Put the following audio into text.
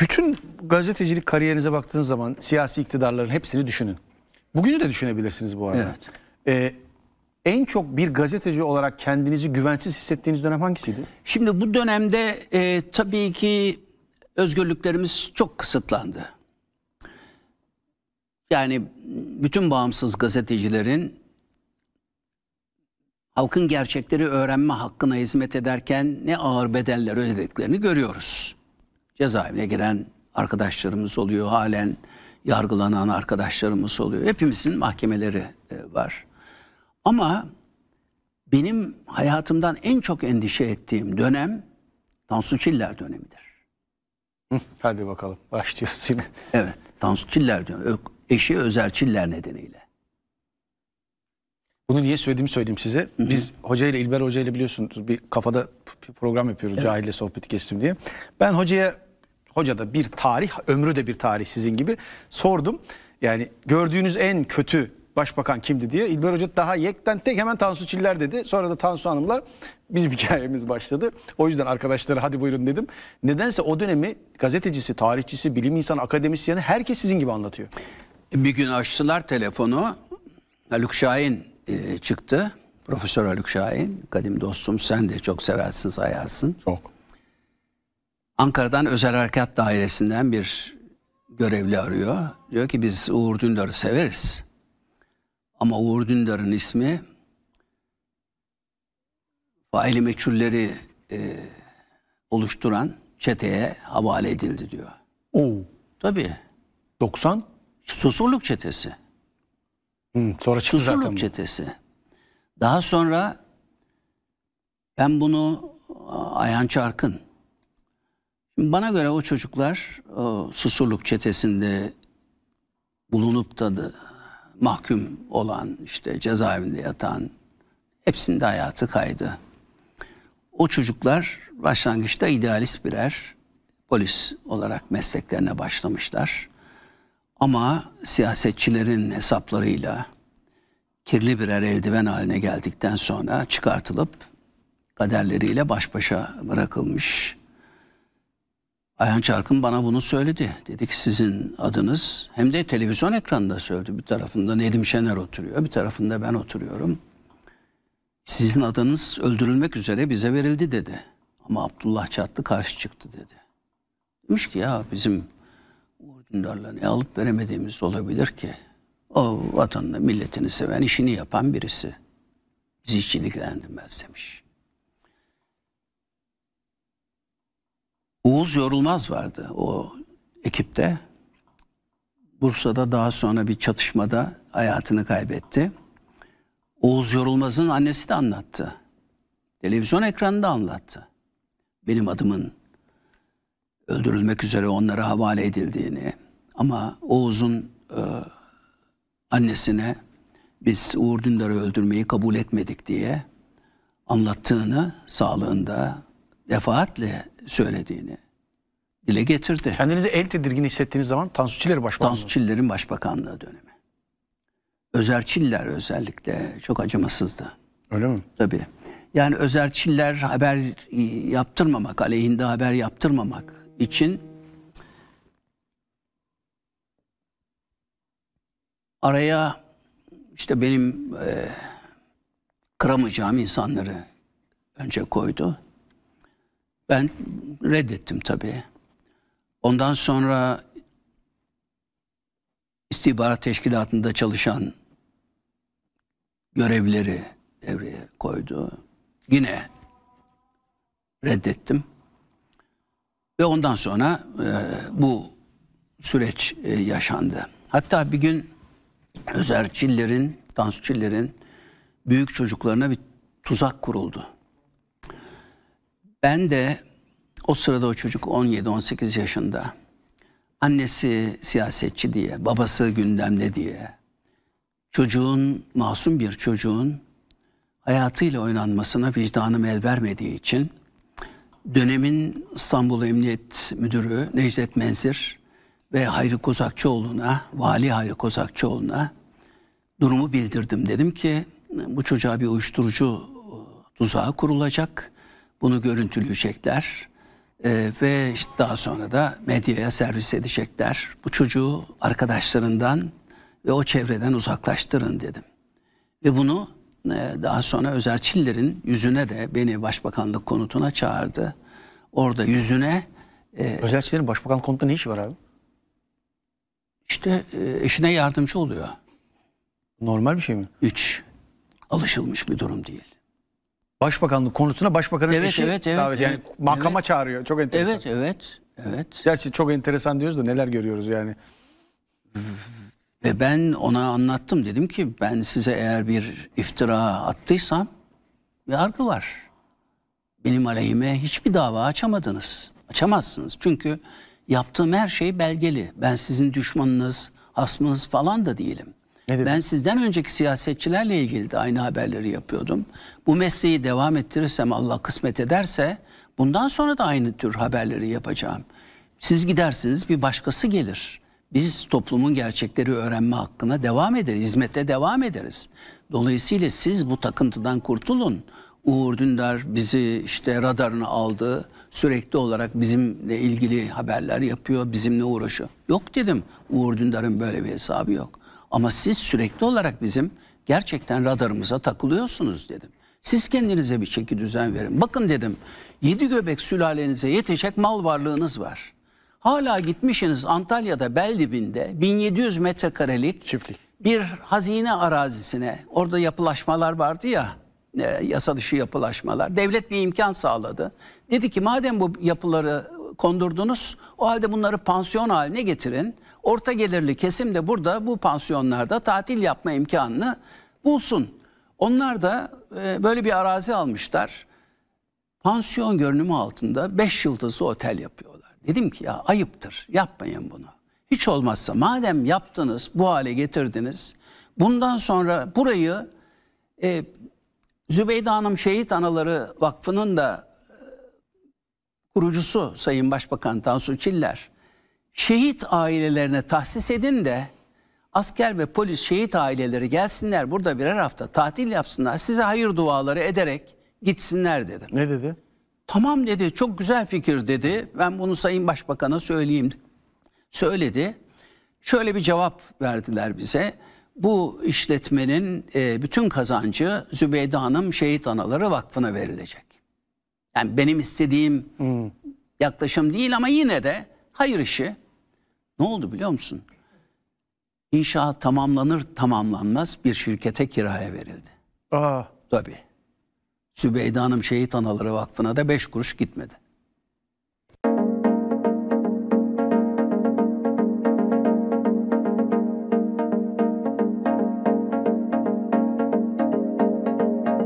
Bütün gazetecilik kariyerinize baktığınız zaman siyasi iktidarların hepsini düşünün. Bugünü de düşünebilirsiniz bu arada. Evet. Ee, en çok bir gazeteci olarak kendinizi güvensiz hissettiğiniz dönem hangisiydi? Şimdi bu dönemde e, tabii ki özgürlüklerimiz çok kısıtlandı. Yani bütün bağımsız gazetecilerin halkın gerçekleri öğrenme hakkına hizmet ederken ne ağır bedeller ödediklerini görüyoruz cezaevine giren arkadaşlarımız oluyor. Halen yargılanan arkadaşlarımız oluyor. Hepimizin mahkemeleri e, var. Ama benim hayatımdan en çok endişe ettiğim dönem Tansu Çiller dönemidir. Hadi bakalım başlıyoruz yine. Evet Tansu Çiller diyor. Eşi Özer Çiller nedeniyle. Bunu niye söylediğimi söyleyeyim size. Biz hoca ile İlber Hoca ile biliyorsunuz bir kafada bir program yapıyoruz evet. cahille sohbeti kestim diye. Ben hocaya Hoca da bir tarih, ömrü de bir tarih sizin gibi. Sordum. Yani gördüğünüz en kötü başbakan kimdi diye. İlber Hoca daha yekten tek hemen Tansu Çiller dedi. Sonra da Tansu Hanım'la bizim hikayemiz başladı. O yüzden arkadaşlara hadi buyurun dedim. Nedense o dönemi gazetecisi, tarihçisi, bilim insanı, akademisyeni herkes sizin gibi anlatıyor. Bir gün açtılar telefonu. Haluk Şahin e, çıktı. Profesör Haluk Şahin, kadim dostum sen de çok seversin, sayarsın. Çok. Ankara'dan Özel Harekat Dairesi'nden bir görevli arıyor. Diyor ki biz Uğur Dündar'ı severiz. Ama Uğur Dündar'ın ismi faili meçhulleri e, oluşturan çeteye havale edildi diyor. Oo. Tabii. 90? Susurluk çetesi. Hı, sonra çıktı Susurluk zaten çetesi. Daha sonra ben bunu Ayhan Çarkın bana göre o çocuklar o susurluk çetesinde bulunup da, da mahkum olan işte cezaevinde yatan hepsinde hayatı kaydı. O çocuklar başlangıçta idealist birer polis olarak mesleklerine başlamışlar. Ama siyasetçilerin hesaplarıyla kirli birer eldiven haline geldikten sonra çıkartılıp kaderleriyle baş başa bırakılmış Ayhan Çarkın bana bunu söyledi. Dedi ki sizin adınız hem de televizyon ekranında söyledi. Bir tarafında Nedim Şener oturuyor, bir tarafında ben oturuyorum. Sizin adınız öldürülmek üzere bize verildi dedi. Ama Abdullah Çatlı karşı çıktı dedi. Demiş ki ya bizim Uğur Dündar'la ne alıp veremediğimiz olabilir ki? O vatanını, milletini seven, işini yapan birisi. Bizi hiç ilgilendirmez demiş. Uğuz Yorulmaz vardı o ekipte. Bursa'da daha sonra bir çatışmada hayatını kaybetti. Oğuz Yorulmaz'ın annesi de anlattı. Televizyon ekranında anlattı. Benim adımın öldürülmek üzere onlara havale edildiğini ama Oğuz'un e, annesine biz Uğur Dündar'ı öldürmeyi kabul etmedik diye anlattığını sağlığında defaatle söylediğini dile getirdi. Kendinizi en tedirgin hissettiğiniz zaman Tansu Çiller'in başbakanlığı. Tansu Çiller'in başbakanlığı dönemi. Özer Çiller özellikle çok acımasızdı. Öyle mi? Tabii. Yani Özer Çiller haber yaptırmamak, aleyhinde haber yaptırmamak için araya işte benim e, kıramayacağım insanları önce koydu. Ben reddettim tabii. Ondan sonra istihbarat teşkilatında çalışan görevleri devreye koydu. Yine reddettim. Ve ondan sonra e, bu süreç e, yaşandı. Hatta bir gün Özer Çiller'in, Tansu Çiller'in büyük çocuklarına bir tuzak kuruldu. Ben de o sırada o çocuk 17-18 yaşında. Annesi siyasetçi diye, babası gündemde diye. Çocuğun, masum bir çocuğun hayatıyla oynanmasına vicdanım el vermediği için dönemin İstanbul Emniyet Müdürü Necdet Menzir ve Hayri Kozakçıoğlu'na, Vali Hayri Kozakçıoğlu'na durumu bildirdim. Dedim ki bu çocuğa bir uyuşturucu e, tuzağı kurulacak bunu görüntüleyecekler e, ve işte daha sonra da medyaya servis edecekler. Bu çocuğu arkadaşlarından ve o çevreden uzaklaştırın dedim. Ve bunu e, daha sonra Özer Çiller'in yüzüne de beni başbakanlık konutuna çağırdı. Orada yüzüne... E, Özer Çiller'in başbakanlık konutunda ne işi var abi? İşte e, eşine yardımcı oluyor. Normal bir şey mi? Üç. Alışılmış bir durum değil. Başbakanlık konusuna başbakanın evet, eşi evet, evet, davet evet, yani evet, makama evet. çağırıyor. Çok enteresan. Evet, evet, evet. Gerçi çok enteresan diyoruz da neler görüyoruz yani. Ve ben ona anlattım dedim ki ben size eğer bir iftira attıysam yargı var. Benim aleyhime hiçbir dava açamadınız. Açamazsınız. Çünkü yaptığım her şey belgeli. Ben sizin düşmanınız, hasmınız falan da değilim. Ne Ben sizden önceki siyasetçilerle ilgili de aynı haberleri yapıyordum. Bu mesleği devam ettirirsem Allah kısmet ederse bundan sonra da aynı tür haberleri yapacağım. Siz gidersiniz bir başkası gelir. Biz toplumun gerçekleri öğrenme hakkına devam ederiz, hizmete devam ederiz. Dolayısıyla siz bu takıntıdan kurtulun. Uğur Dündar bizi işte radarına aldı. Sürekli olarak bizimle ilgili haberler yapıyor, bizimle uğraşıyor. Yok dedim. Uğur Dündar'ın böyle bir hesabı yok. Ama siz sürekli olarak bizim gerçekten radarımıza takılıyorsunuz dedim. Siz kendinize bir çeki düzen verin. Bakın dedim yedi göbek sülalenize yetecek mal varlığınız var. Hala gitmişsiniz Antalya'da Beldibinde 1700 metrekarelik çiftlik bir hazine arazisine orada yapılaşmalar vardı ya e, yasa dışı yapılaşmalar. Devlet bir imkan sağladı. Dedi ki madem bu yapıları kondurdunuz. O halde bunları pansiyon haline getirin. Orta gelirli kesim de burada bu pansiyonlarda tatil yapma imkanını bulsun. Onlar da e, böyle bir arazi almışlar. Pansiyon görünümü altında 5 yıldızlı otel yapıyorlar. Dedim ki ya ayıptır yapmayın bunu. Hiç olmazsa madem yaptınız bu hale getirdiniz. Bundan sonra burayı e, Zübeyde Hanım Şehit Anaları Vakfı'nın da kurucusu Sayın Başbakan Tansu Çiller şehit ailelerine tahsis edin de asker ve polis şehit aileleri gelsinler burada birer hafta tatil yapsınlar size hayır duaları ederek gitsinler dedi. Ne dedi? Tamam dedi çok güzel fikir dedi ben bunu Sayın Başbakan'a söyleyeyim söyledi. Şöyle bir cevap verdiler bize. Bu işletmenin e, bütün kazancı Zübeyde Hanım Şehit Anaları Vakfı'na verilecek. Yani benim istediğim hmm. yaklaşım değil ama yine de hayır işi. Ne oldu biliyor musun? İnşaat tamamlanır tamamlanmaz bir şirkete kiraya verildi. Aa. Tabii. Sübeyde Hanım Şehit Anaları Vakfı'na da beş kuruş gitmedi.